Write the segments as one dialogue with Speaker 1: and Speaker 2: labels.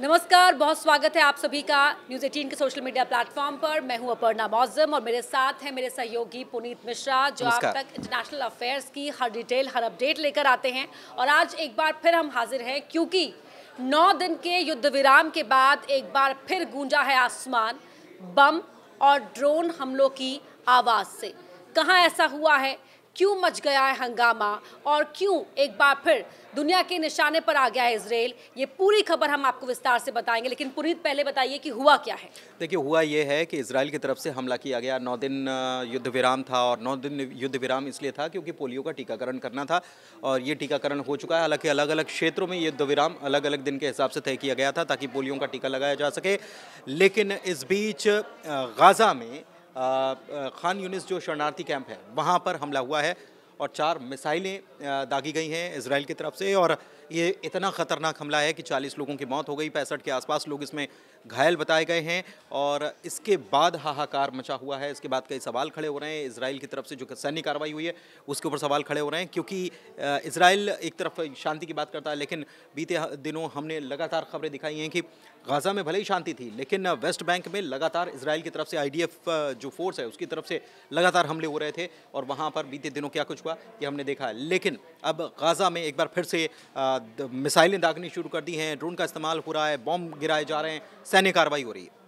Speaker 1: नमस्कार बहुत स्वागत है आप सभी का न्यूज़ एटीन के सोशल मीडिया प्लेटफॉर्म पर मैं हूं अपर्णा मौजम और मेरे साथ हैं मेरे सहयोगी पुनीत मिश्रा जो आप तक इंटरनेशनल अफेयर्स की हर डिटेल हर अपडेट लेकर आते हैं और आज एक बार फिर हम हाजिर हैं क्योंकि नौ दिन के युद्ध विराम के बाद एक बार फिर गूंजा है आसमान बम और ड्रोन हमलों की आवाज़ से कहाँ ऐसा हुआ है क्यों मच गया है हंगामा और क्यों एक बार फिर दुनिया के निशाने पर आ गया है इसराइल ये पूरी खबर हम आपको विस्तार से बताएंगे लेकिन पुनीत पहले बताइए कि हुआ क्या है
Speaker 2: देखिए हुआ ये है कि इसराइल की तरफ से हमला किया गया नौ दिन युद्ध विराम था और नौ दिन युद्ध विराम इसलिए था क्योंकि पोलियो का टीकाकरण करना था और ये टीकाकरण हो चुका है हालांकि अलग अलग क्षेत्रों में युद्ध विराम अलग अलग दिन के हिसाब से तय किया गया था ताकि पोलियो का टीका लगाया जा सके लेकिन इस बीच गाज़ा में खान यूनिस जो शरणार्थी कैंप है वहाँ पर हमला हुआ है और चार मिसाइलें दागी गई हैं इसराइल की तरफ से और ये इतना ख़तरनाक हमला है कि 40 लोगों की मौत हो गई पैंसठ के आसपास लोग इसमें घायल बताए गए हैं और इसके बाद हाहाकार मचा हुआ है इसके बाद कई सवाल खड़े हो रहे हैं इसराइल की तरफ से जो सैन्य कार्रवाई हुई है उसके ऊपर सवाल खड़े हो रहे हैं क्योंकि इसराइल एक तरफ शांति की बात करता है लेकिन बीते दिनों हमने लगातार खबरें दिखाई हैं कि गाज़ा में भले ही शांति थी लेकिन वेस्ट बैंक में लगातार इसराइल की तरफ से आई जो फोर्स है उसकी तरफ से लगातार हमले हो रहे थे और वहाँ पर बीते दिनों क्या कुछ हुआ ये हमने देखा लेकिन अब गाज़ा में एक बार फिर से आ, मिसाइलें दागनी शुरू कर दी हैं ड्रोन का इस्तेमाल हो रहा है बॉम्ब गिराए जा रहे हैं सैन्य कार्रवाई हो रही है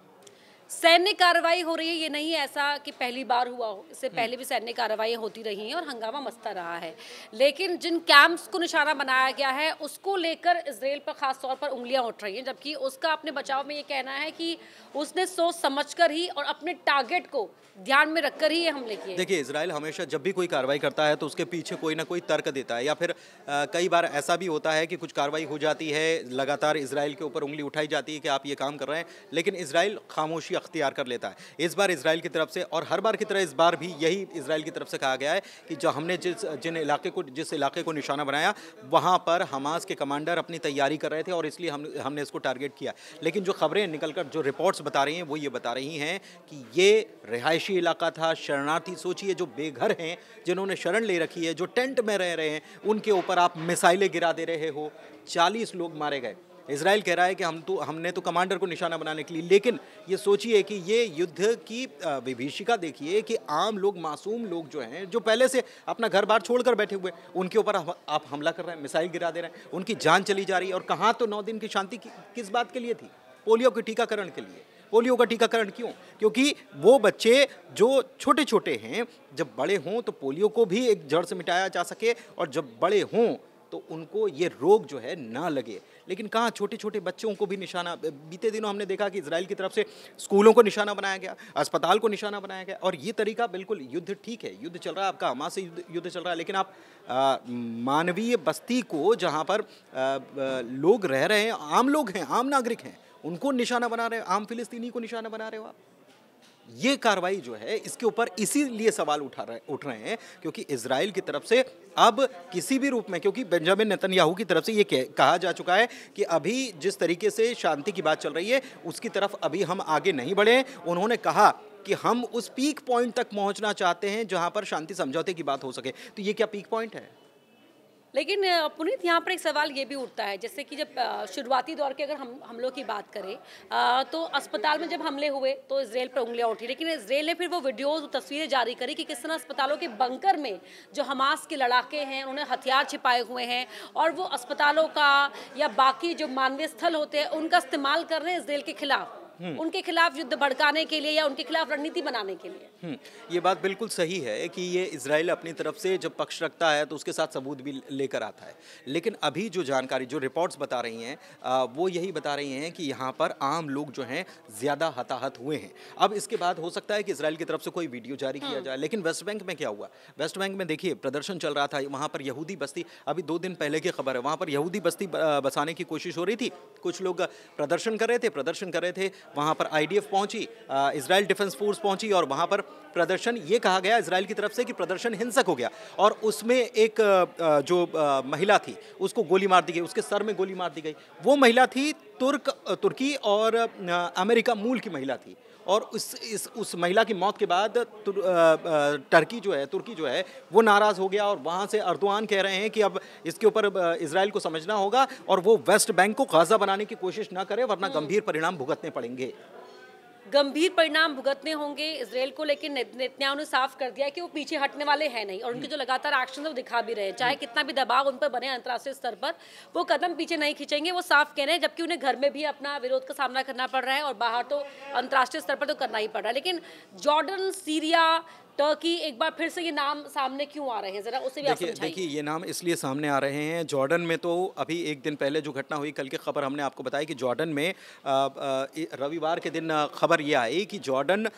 Speaker 1: सैन्य कार्रवाई हो रही है ये नहीं ऐसा कि पहली बार हुआ हो इससे हम्म। पहले भी सैन्य कार्रवाई होती रही हैं और हंगामा मस्ता रहा है लेकिन जिन कैंप्स को निशाना बनाया गया है उसको लेकर इसराइल पर खास तौर पर उंगलियां उठ रही हैं जबकि उसका अपने बचाव में ये कहना है कि उसने सोच समझकर ही और अपने टारगेट को ध्यान में रखकर ही ये हमले किए देखिए
Speaker 2: इसराइल हमेशा जब भी कोई कार्रवाई करता है तो उसके पीछे कोई ना कोई तर्क देता है या फिर आ, कई बार ऐसा भी होता है कि कुछ कार्रवाई हो जाती है लगातार इसराइल के ऊपर उंगली उठाई जाती है कि आप ये काम कर रहे हैं लेकिन इसराइल खामोशी को अख्तियार कर लेता है इस बार इसराइल की तरफ से और हर बार की तरह इस बार भी यही इसराइल की तरफ से कहा गया है कि जो हमने जिस जिन इलाके को जिस इलाके को निशाना बनाया वहाँ पर हमास के कमांडर अपनी तैयारी कर रहे थे और इसलिए हम हमने इसको टारगेट किया लेकिन जो खबरें निकल कर जो रिपोर्ट्स बता रही हैं वो ये बता रही हैं कि ये रिहायशी इलाका था शरणार्थी सोचिए जो बेघर हैं जिन्होंने शरण ले रखी है जो टेंट में रह रहे हैं उनके ऊपर आप मिसाइलें गिरा दे रहे हो चालीस लोग मारे गए इसराइल कह रहा है कि हम तो हमने तो कमांडर को निशाना बनाने के लिए लेकिन ये सोचिए कि ये युद्ध की विभीषिका देखिए कि आम लोग मासूम लोग जो हैं जो पहले से अपना घर बार छोड़कर बैठे हुए उनके ऊपर आप हमला कर रहे हैं मिसाइल गिरा दे रहे हैं उनकी जान चली जा रही है और कहाँ तो नौ दिन की शांति कि, किस बात के लिए थी पोलियो के टीकाकरण के लिए पोलियो का टीकाकरण क्यों क्योंकि वो बच्चे जो छोटे छोटे हैं जब बड़े हों तो पोलियो को भी एक जड़ से मिटाया जा सके और जब बड़े हों तो उनको ये रोग जो है ना लगे लेकिन कहाँ छोटे छोटे बच्चों को भी निशाना बीते दिनों हमने देखा कि इसराइल की तरफ से स्कूलों को निशाना बनाया गया अस्पताल को निशाना बनाया गया और ये तरीका बिल्कुल युद्ध ठीक है युद्ध चल रहा है आपका हमास से युद्ध युद्ध चल रहा है लेकिन आप मानवीय बस्ती को जहाँ पर लोग रह रहे हैं आम लोग हैं आम नागरिक हैं उनको निशाना बना रहे हो आम फिलिस्तीनी को निशाना बना रहे हो आप ये कार्रवाई जो है इसके ऊपर इसीलिए सवाल उठा रहे उठ रहे हैं क्योंकि इसराइल की तरफ से अब किसी भी रूप में क्योंकि बेंजामिन नेतन्याहू की तरफ से ये कहा जा चुका है कि अभी जिस तरीके से शांति की बात चल रही है उसकी तरफ अभी हम आगे नहीं बढ़े उन्होंने कहा कि हम उस पीक पॉइंट तक पहुंचना चाहते हैं जहां पर शांति समझौते की बात हो सके तो ये क्या पीक पॉइंट है
Speaker 1: लेकिन पुनीत यहाँ पर एक सवाल ये भी उठता है जैसे कि जब शुरुआती दौर के अगर हम हमलों की बात करें तो अस्पताल में जब हमले हुए तो इसराइल पर उंगलियाँ उठी लेकिन इसराइल ने फिर वो वीडियोज़ तस्वीरें जारी करी कि किस तरह अस्पतालों के बंकर में जो हमास के लड़ाके हैं उन्होंने हथियार छिपाए हुए हैं और वो अस्पतालों का या बाकी जो मानवीय स्थल होते हैं उनका इस्तेमाल कर रहे हैं इसराइल के खिलाफ हम्म। उनके खिलाफ युद्ध भड़काने के लिए या उनके खिलाफ रणनीति बनाने के लिए
Speaker 2: हम्म, ये बात बिल्कुल सही है कि ये इसराइल अपनी तरफ से जब पक्ष रखता है तो उसके साथ सबूत भी लेकर आता है लेकिन अभी जो जानकारी जो रिपोर्ट्स बता रही हैं वो यही बता रही हैं कि यहाँ पर आम लोग जो हैं ज़्यादा हताहत हुए हैं अब इसके बाद हो सकता है कि इसराइल की तरफ से कोई वीडियो जारी किया हम्म। जाए लेकिन वेस्ट बैंक में क्या हुआ वेस्ट बैंक में देखिए प्रदर्शन चल रहा था वहाँ पर यहूदी बस्ती अभी दो दिन पहले की खबर है वहाँ पर यहूदी बस्ती बसाने की कोशिश हो रही थी कुछ लोग प्रदर्शन कर रहे थे प्रदर्शन कर रहे थे वहाँ पर आई पहुंची इसराइल डिफेंस फोर्स पहुंची और वहाँ पर प्रदर्शन ये कहा गया इसराइल की तरफ से कि प्रदर्शन हिंसक हो गया और उसमें एक जो महिला थी उसको गोली मार दी गई उसके सर में गोली मार दी गई वो महिला थी तुर्क तुर्की और अमेरिका मूल की महिला थी और उस इस उस महिला की मौत के बाद तुर, टर्की जो है तुर्की जो है वो नाराज़ हो गया और वहाँ से अर्दवान कह रहे हैं कि अब इसके ऊपर इसराइल को समझना होगा और वो वेस्ट बैंक को गाजा बनाने की कोशिश ना करे वरना हम्म। गंभीर परिणाम भुगतने पड़ेंगे
Speaker 1: गंभीर परिणाम भुगतने होंगे इसराइल को लेकिन नेतन्याहू ने साफ कर दिया कि वो पीछे हटने वाले हैं नहीं और उनके हम्म। जो लगातार एक्शन है वो दिखा भी रहे हैं चाहे हम्म। कितना भी दबाव उन पर बने अंतर्राष्ट्रीय स्तर पर वो कदम पीछे नहीं खींचेंगे वो साफ कह रहे हैं जबकि उन्हें घर में भी अपना विरोध का सामना करना पड़ रहा है और बाहर तो अंतर्राष्ट्रीय स्तर पर तो करना ही पड़ रहा है लेकिन जॉर्डन सीरिया टर्की एक बार फिर से ये नाम सामने क्यों आ रहे हैं जरा उसे भी देखिए देखिए
Speaker 2: ये नाम इसलिए सामने आ रहे हैं जॉर्डन में तो अभी एक दिन पहले जो घटना हुई कल की खबर हमने आपको बताई कि जॉर्डन में रविवार के दिन खबर ये आई कि जॉर्डन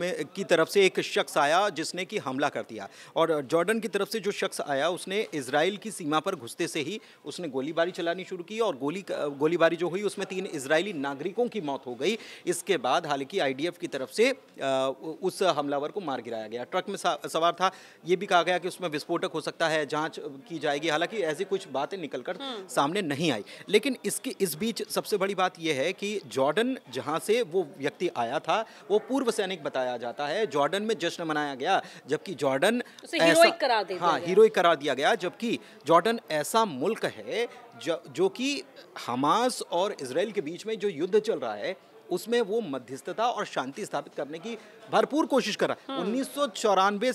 Speaker 2: में की तरफ से एक शख्स आया जिसने कि हमला कर दिया और जॉर्डन की तरफ से जो शख्स आया उसने इसराइल की सीमा पर घुसते से ही उसने गोलीबारी चलानी शुरू की और गोली गोलीबारी जो हुई उसमें तीन इसराइली नागरिकों की मौत हो गई इसके बाद हालांकि आईडीएफ की तरफ से उस हमलावर को मार गिराया गया ट्रक में सवार था ये भी कहा गया कि उसमें विस्फोटक हो सकता है जांच की जाएगी हालांकि ऐसी कुछ बातें निकलकर हम्म। सामने नहीं आई लेकिन इसके इस बीच सबसे बड़ी बात यह है कि जॉर्डन जहां से वो व्यक्ति आया था वो पूर्व सैनिक बताया जाता है जॉर्डन में जश्न मनाया गया जबकि जॉर्डन हाँ हीरोइक करार दिया गया जबकि जॉर्डन ऐसा मुल्क है जो, जो कि हमास और इसराइल के बीच में जो युद्ध चल रहा है उसमें वो मध्यस्थता और शांति स्थापित करने की भरपूर कोशिश करा हाँ। उन्नीस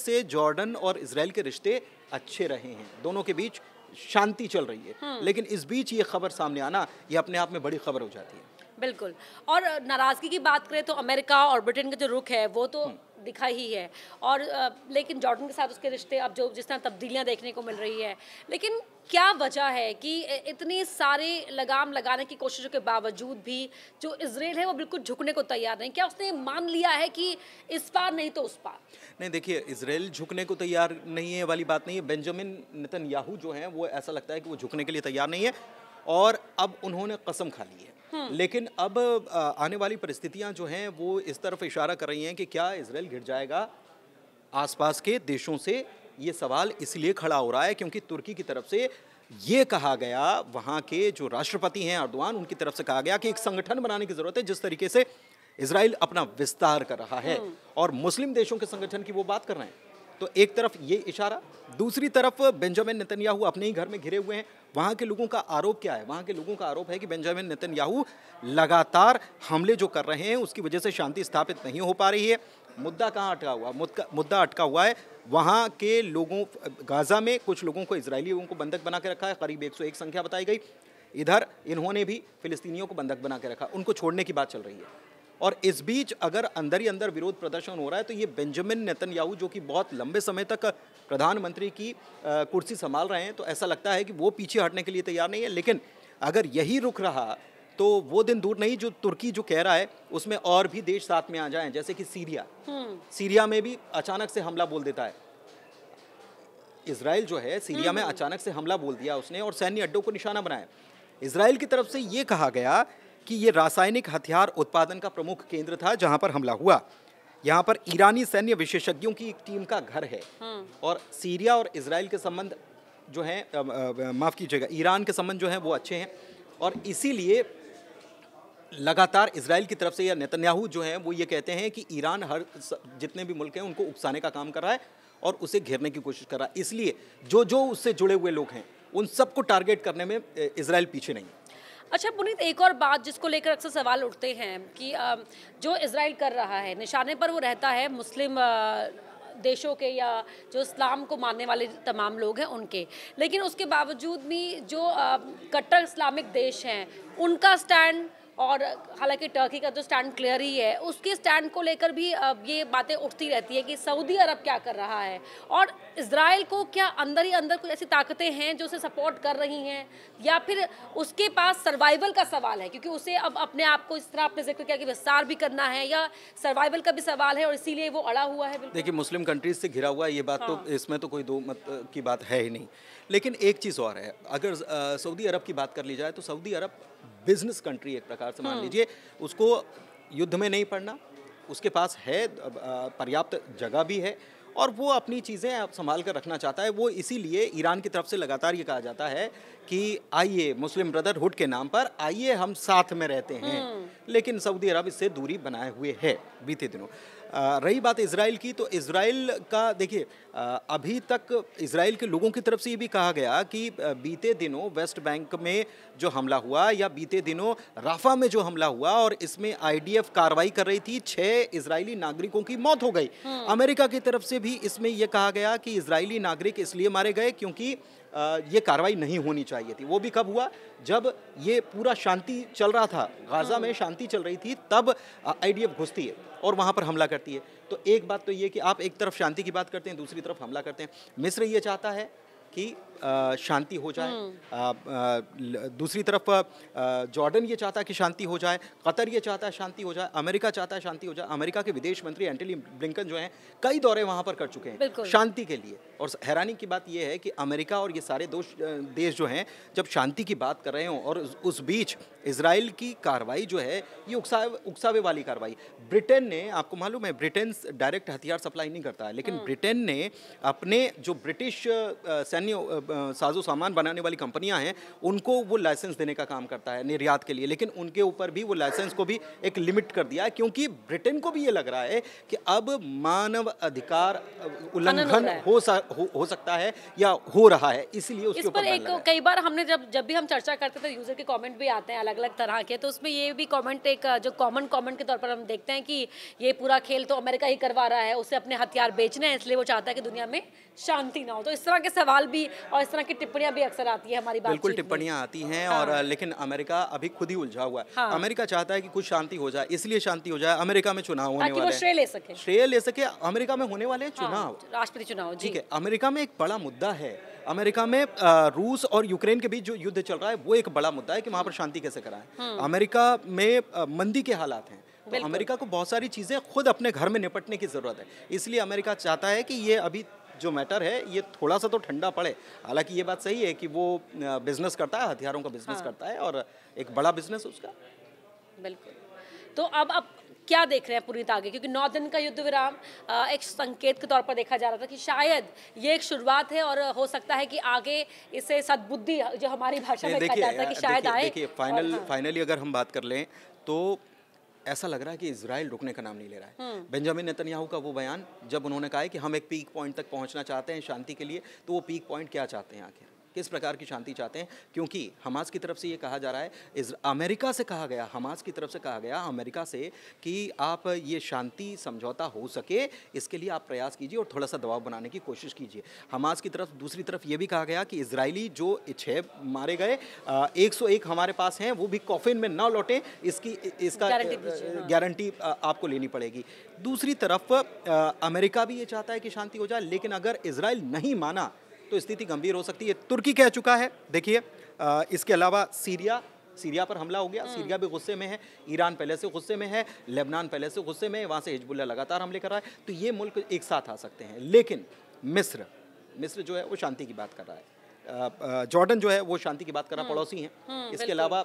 Speaker 2: से जॉर्डन और इसराइल के रिश्ते अच्छे रहे हैं दोनों के बीच शांति चल रही है हाँ। लेकिन इस बीच ये खबर सामने आना ये अपने आप में बड़ी खबर हो जाती है
Speaker 1: बिल्कुल और नाराज़गी की बात करें तो अमेरिका और ब्रिटेन का जो रुख है वो तो हाँ। दिखा ही है और लेकिन जॉर्डन के साथ उसके रिश्ते अब जो जिस तरह तब्दीलियां देखने को मिल रही है लेकिन क्या वजह है कि इतने सारे लगाम लगाने की कोशिशों के बावजूद भी जो इसराइल है वो बिल्कुल झुकने को तैयार नहीं क्या उसने मान लिया है कि इस पार नहीं तो उस पार
Speaker 2: नहीं देखिए इसराइल झुकने को तैयार नहीं है वाली बात नहीं है बेंजामिन नितन जो है वो ऐसा लगता है कि वो झुकने के लिए तैयार नहीं है और अब उन्होंने कसम खा ली है हम्म। लेकिन अब आने वाली परिस्थितियां जो हैं वो इस तरफ इशारा कर रही हैं कि क्या इसराइल गिर जाएगा आसपास के देशों से ये सवाल इसलिए खड़ा हो रहा है क्योंकि तुर्की की तरफ से ये कहा गया वहाँ के जो राष्ट्रपति हैं अर्दवान उनकी तरफ से कहा गया कि एक संगठन बनाने की ज़रूरत है जिस तरीके से इसराइल अपना विस्तार कर रहा है हम्म। और मुस्लिम देशों के संगठन की वो बात कर रहे हैं तो एक तरफ ये इशारा दूसरी तरफ बेंजामिन नितिनयाहू अपने ही घर में घिरे हुए हैं वहाँ के लोगों का आरोप क्या है वहाँ के लोगों का आरोप है कि बेंजामिन नितिनयाहू लगातार हमले जो कर रहे हैं उसकी वजह से शांति स्थापित नहीं हो पा रही है मुद्दा कहाँ अटका हुआ मुद्दा अटका हुआ है वहाँ के लोगों गाज़ा में कुछ लोगों को इसराइली लोगों को बंधक बना के रखा है करीब 101 संख्या बताई गई इधर इन्होंने भी फिलिस्तीनियों को बंधक बना के रखा उनको छोड़ने की बात चल रही है और इस बीच अगर अंदर ही अंदर विरोध प्रदर्शन हो रहा है तो ये बेंजामिन नेतन्याहू जो कि बहुत लंबे समय तक प्रधानमंत्री की कुर्सी संभाल रहे हैं तो ऐसा लगता है कि वो पीछे हटने के लिए तैयार नहीं है लेकिन अगर यही रुख रहा तो वो दिन दूर नहीं जो तुर्की जो कह रहा है उसमें और भी देश साथ में आ जाएं जैसे कि सीरिया हम्म। सीरिया में भी अचानक से हमला बोल देता है इसराइल जो है सीरिया में हम्म। अचानक से हमला बोल दिया उसने और सैन्य अड्डों को निशाना बनाया इसराइल की तरफ से ये कहा गया कि ये रासायनिक हथियार उत्पादन का प्रमुख केंद्र था जहां पर हमला हुआ यहाँ पर ईरानी सैन्य विशेषज्ञों की एक टीम का घर है हम्म। और सीरिया और इसराइल के संबंध जो हैं माफ़ कीजिएगा ईरान के संबंध जो हैं वो अच्छे हैं और इसीलिए लगातार इसराइल की तरफ से या नेतन्याहू जो है वो ये कहते हैं कि ईरान हर जितने भी मुल्क हैं उनको उकसाने का काम कर रहा है और उसे घेरने की कोशिश कर रहा है इसलिए जो जो उससे जुड़े हुए लोग हैं उन सबको टारगेट करने में इसराइल पीछे नहीं है
Speaker 1: अच्छा पुनीत एक और बात जिसको लेकर अक्सर सवाल उठते हैं कि जो इसराइल कर रहा है निशाने पर वो रहता है मुस्लिम देशों के या जो इस्लाम को मानने वाले तमाम लोग हैं उनके लेकिन उसके बावजूद भी जो कट्टर इस्लामिक देश हैं उनका स्टैंड और हालांकि टर्की का जो स्टैंड क्लियर ही है उसके स्टैंड को लेकर भी ये बातें उठती रहती है कि सऊदी अरब क्या कर रहा है और इसराइल को क्या अंदर ही अंदर कुछ ऐसी ताकतें हैं जो उसे सपोर्ट कर रही हैं या फिर उसके पास सर्वाइवल का सवाल है क्योंकि उसे अब अपने आप को इस तरह आपने जिक्र किया कि विस्तार भी करना है या सर्वाइवल का भी सवाल है और इसीलिए वो अड़ा हुआ है
Speaker 2: देखिए मुस्लिम कंट्रीज से घिरा हुआ है ये बात तो हाँ। तो इसमें तो कोई दो मत की बात है ही नहीं लेकिन एक चीज़ और है अगर सऊदी अरब की बात कर ली जाए तो सऊदी अरब बिजनेस कंट्री एक प्रकार से मान हाँ। लीजिए उसको युद्ध में नहीं पड़ना उसके पास है पर्याप्त जगह भी है और वो अपनी चीज़ें आप संभाल कर रखना चाहता है वो इसीलिए ईरान की तरफ से लगातार ये कहा जाता है कि आइए मुस्लिम ब्रदरहुड के नाम पर आइए हम साथ में रहते हैं हाँ। लेकिन सऊदी अरब इससे दूरी बनाए हुए है बीते दिनों रही बात इसराइल की तो इसराइल का देखिए अभी तक इसराइल के लोगों की तरफ से ये भी कहा गया कि बीते दिनों वेस्ट बैंक में जो हमला हुआ या बीते दिनों राफा में जो हमला हुआ और इसमें आईडीएफ कार्रवाई कर रही थी छः इसराइली नागरिकों की मौत हो गई हम्म। अमेरिका की तरफ से भी इसमें यह कहा गया कि इसराइली नागरिक इसलिए मारे गए क्योंकि ये कार्रवाई नहीं होनी चाहिए थी वो भी कब हुआ जब ये पूरा शांति चल रहा था गाज़ा हम्म। में शांति चल रही थी तब आईडीएफ घुसती है और वहाँ पर हमला करती है तो एक बात तो ये कि आप एक तरफ शांति की बात करते हैं दूसरी तरफ हमला करते हैं मिस्र ये चाहता है कि शांति हो जाए हम्म। दूसरी तरफ जॉर्डन ये चाहता है कि शांति हो जाए कतर ये चाहता है शांति हो जाए अमेरिका चाहता है शांति हो जाए अमेरिका के विदेश मंत्री एंटनी ब्लिंकन जो हैं कई दौरे वहाँ पर कर चुके हैं शांति के लिए और हैरानी की बात यह है कि अमेरिका और ये सारे दो देश जो हैं जब शांति की बात कर रहे हों और उस बीच इसराइल की कार्रवाई जो है ये उकसा उकसावे वाली कार्रवाई ब्रिटेन ने आपको मालूम है ब्रिटेन डायरेक्ट हथियार सप्लाई नहीं करता है लेकिन हम्म। ब्रिटेन ने अपने जो ब्रिटिश सैन्य साजो सामान बनाने वाली कंपनियां हैं उनको वो लाइसेंस देने का काम करता है निर्यात के लिए लेकिन उनके ऊपर भी वो लाइसेंस को भी एक लिमिट कर दिया है क्योंकि ब्रिटेन को भी ये लग रहा है कि अब मानव अधिकार उल्लंघन हो, हो, हो सकता है या हो रहा है इसीलिए
Speaker 1: उसके ऊपर इस एक कई बार हमने जब जब भी हम चर्चा करते थे यूज़र के कॉमेंट भी आते हैं अलग अलग तरह के तो उसमें ये भी कॉमेंट एक जो कॉमन कॉमेंट के तौर पर हम देखते हैं कि ये पूरा खेल तो अमेरिका ही करवा रहा है उसे अपने हथियार बेचने हैं इसलिए वो चाहता है कि दुनिया में शांति ना हो तो इस तरह के सवाल भी और और इस तरह की टिप्पणियां भी अक्सर आती है हमारी बिल्कुल टिप्पणियां
Speaker 2: आती हैं हाँ। और लेकिन अमेरिका अभी खुद ही उलझा हुआ है हाँ। अमेरिका चाहता है कि कुछ शांति हो जाए इसलिए शांति हो जाए अमेरिका में चुनाव होने वाले श्रेय ले सके श्रेय ले सके अमेरिका में होने वाले हाँ, चुनाव
Speaker 1: राष्ट्रपति चुनाव ठीक है
Speaker 2: अमेरिका में एक बड़ा मुद्दा है अमेरिका में रूस और यूक्रेन के बीच जो युद्ध चल रहा है वो एक बड़ा मुद्दा है कि वहाँ पर शांति कैसे कराए हम्म। अमेरिका में मंदी के हालात हैं तो अमेरिका को बहुत सारी चीज़ें खुद अपने घर में निपटने की ज़रूरत है इसलिए अमेरिका चाहता है कि ये अभी जो मैटर है ये थोड़ा सा तो ठंडा पड़े हालांकि ये बात सही है कि वो बिजनेस करता है हथियारों का बिजनेस हाँ। करता है और एक बड़ा बिजनेस उसका
Speaker 1: बिल्कुल तो अब अब क्या देख रहे हैं पुनीत आगे क्योंकि नौ दिन का युद्ध विराम एक संकेत के तौर पर देखा जा रहा था कि शायद ये एक शुरुआत है और हो सकता है कि आगे इसे सद्बुद्धि जो हमारी भाषा में कहा जाता है कि शायद आए फाइनल हाँ।
Speaker 2: फाइनली अगर हम बात कर लें तो ऐसा लग रहा है कि इसराइल रुकने का नाम नहीं ले रहा है हम्म। बेंजामिन नेतन्याहू का वो बयान जब उन्होंने कहा है कि हम एक पीक पॉइंट तक पहुंचना चाहते हैं शांति के लिए तो वो पीक पॉइंट क्या चाहते हैं आखिर किस प्रकार की शांति चाहते हैं क्योंकि हमास की तरफ से ये कहा जा रहा है इस अमेरिका से कहा गया हमास की तरफ से कहा गया अमेरिका से कि आप ये शांति समझौता हो सके इसके लिए आप प्रयास कीजिए और थोड़ा सा दबाव बनाने की कोशिश कीजिए हमास की तरफ दूसरी तरफ ये भी कहा गया कि इसराइली जो छः मारे गए एक सौ एक हमारे पास हैं वो भी कॉफिन में ना लौटे इसकी इसका गारंटी हाँ। आपको लेनी पड़ेगी दूसरी तरफ अमेरिका भी ये चाहता है कि शांति हो जाए लेकिन अगर इसराइल नहीं माना तो स्थिति गंभीर हो सकती है तुर्की कह चुका है देखिए इसके अलावा सीरिया सीरिया पर हमला हो गया हम्म। सीरिया भी गुस्से में है ईरान पहले से गुस्से में है लेबनान पहले से गुस्से में है वहाँ से हिजबुल्ला लगातार हमले कर रहा है तो ये मुल्क एक साथ आ सकते हैं लेकिन मिस्र मिस्र जो है वो शांति की बात कर रहा है जॉर्डन जो है वो शांति की बात करना हम्म। पड़ोसी हैं हम्म, इसके अलावा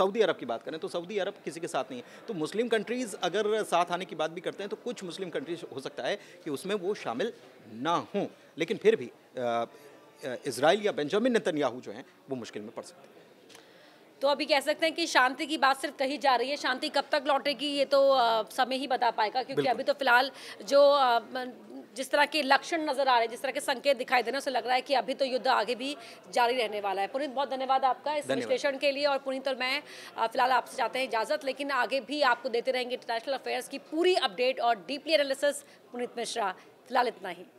Speaker 2: सऊदी अरब की बात करें तो सऊदी अरब किसी के साथ नहीं है तो मुस्लिम कंट्रीज़ अगर साथ आने की बात भी करते हैं तो कुछ मुस्लिम कंट्रीज हो सकता है कि उसमें वो शामिल ना हों लेकिन फिर भी इसराइल या बेंजामिन नतनयाहू जो हैं वो मुश्किल में पड़ सकते हैं
Speaker 1: तो अभी कह सकते हैं कि शांति की बात सिर्फ कही जा रही है शांति कब तक लौटेगी ये तो समय ही बता पाएगा क्योंकि अभी तो फिलहाल जो जिस तरह के लक्षण नजर आ रहे हैं जिस तरह के संकेत दिखाई दे रहे हैं उसे लग रहा है कि अभी तो युद्ध आगे भी जारी रहने वाला है पुनीत बहुत धन्यवाद आपका इस विश्लेषण के लिए और पुनीत और तो मैं फिलहाल आपसे चाहते हैं इजाजत लेकिन आगे भी आपको देते रहेंगे इंटरनेशनल अफेयर्स की पूरी अपडेट और डीपली एनालिसिस पुनीत मिश्रा फिलहाल इतना ही